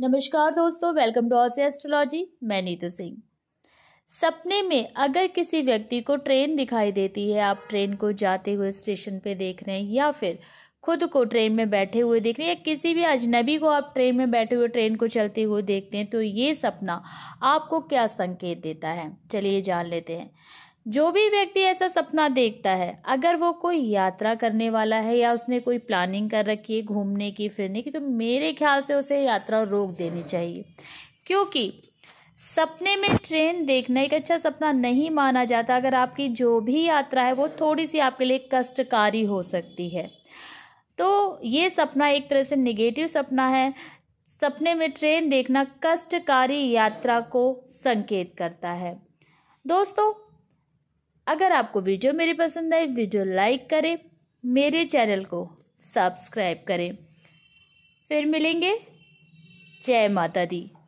नमस्कार दोस्तों welcome to ऑस astrology मैं नीतू सिंह सपने में अगर किसी व्यक्ति को ट्रेन दिखाई देती है आप ट्रेन को जाते हुए स्टेशन पे देख रहे हैं या फिर खुद को ट्रेन में बैठे हुए देख रहे हैं या किसी भी अजनबी को आप ट्रेन में बैठे हुए ट्रेन को चलते हुए देखते हैं तो ये सपना आपको क्या संकेत देता है चलिए जान लेते हैं जो भी व्यक्ति ऐसा सपना देखता है अगर वो कोई यात्रा करने वाला है या उसने कोई प्लानिंग कर रखी है घूमने की फिरने की तो मेरे ख्याल से उसे यात्रा रोक देनी चाहिए क्योंकि सपने में ट्रेन देखना एक अच्छा सपना नहीं माना जाता अगर आपकी जो भी यात्रा है वो थोड़ी सी आपके लिए कष्टकारी हो सकती है तो ये सपना एक तरह से निगेटिव सपना है सपने में ट्रेन देखना कष्टकारी यात्रा को संकेत करता है दोस्तों अगर आपको वीडियो मेरी पसंद आए वीडियो लाइक करें मेरे चैनल को सब्सक्राइब करें फिर मिलेंगे जय माता दी